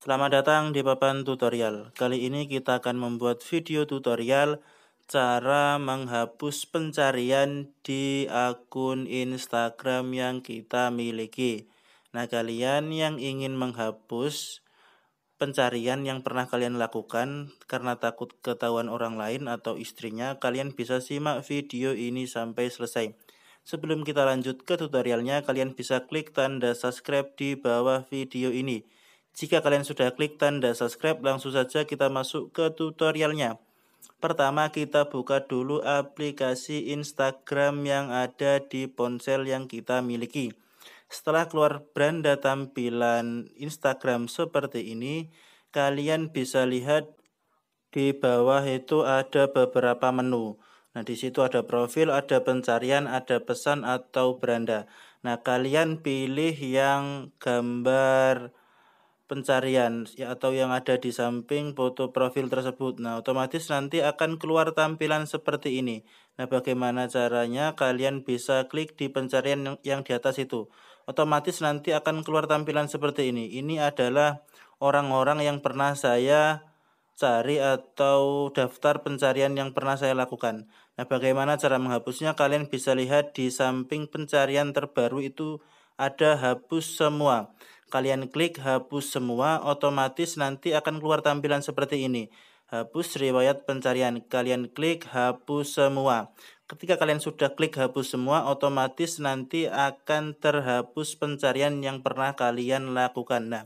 Selamat datang di papan tutorial. Kali ini kita akan membuat video tutorial cara menghapus pencarian di akun Instagram yang kita miliki. Nah, kalian yang ingin menghapus pencarian yang pernah kalian lakukan karena takut ketahuan orang lain atau istrinya, kalian bisa simak video ini sampai selesai. Sebelum kita lanjut ke tutorialnya, kalian bisa klik tanda subscribe di bawah video ini jika kalian sudah klik tanda subscribe, langsung saja kita masuk ke tutorialnya. Pertama, kita buka dulu aplikasi Instagram yang ada di ponsel yang kita miliki. Setelah keluar beranda tampilan Instagram seperti ini, kalian bisa lihat di bawah itu ada beberapa menu. Nah, di situ ada profil, ada pencarian, ada pesan atau beranda. Nah, kalian pilih yang gambar pencarian ya, atau yang ada di samping foto profil tersebut. Nah, otomatis nanti akan keluar tampilan seperti ini. Nah, bagaimana caranya kalian bisa klik di pencarian yang, yang di atas itu. Otomatis nanti akan keluar tampilan seperti ini. Ini adalah orang-orang yang pernah saya cari atau daftar pencarian yang pernah saya lakukan. Nah, bagaimana cara menghapusnya? Kalian bisa lihat di samping pencarian terbaru itu ada hapus semua kalian klik hapus semua, otomatis nanti akan keluar tampilan seperti ini. Hapus riwayat pencarian, kalian klik hapus semua. Ketika kalian sudah klik hapus semua, otomatis nanti akan terhapus pencarian yang pernah kalian lakukan. Nah,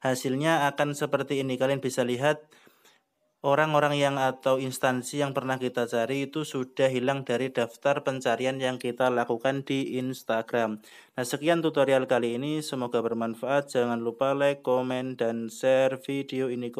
hasilnya akan seperti ini. Kalian bisa lihat orang-orang yang atau instansi yang pernah kita cari itu sudah hilang dari daftar pencarian yang kita lakukan di Instagram. Nah, sekian tutorial kali ini. Semoga bermanfaat. Jangan lupa like, komen, dan share video ini.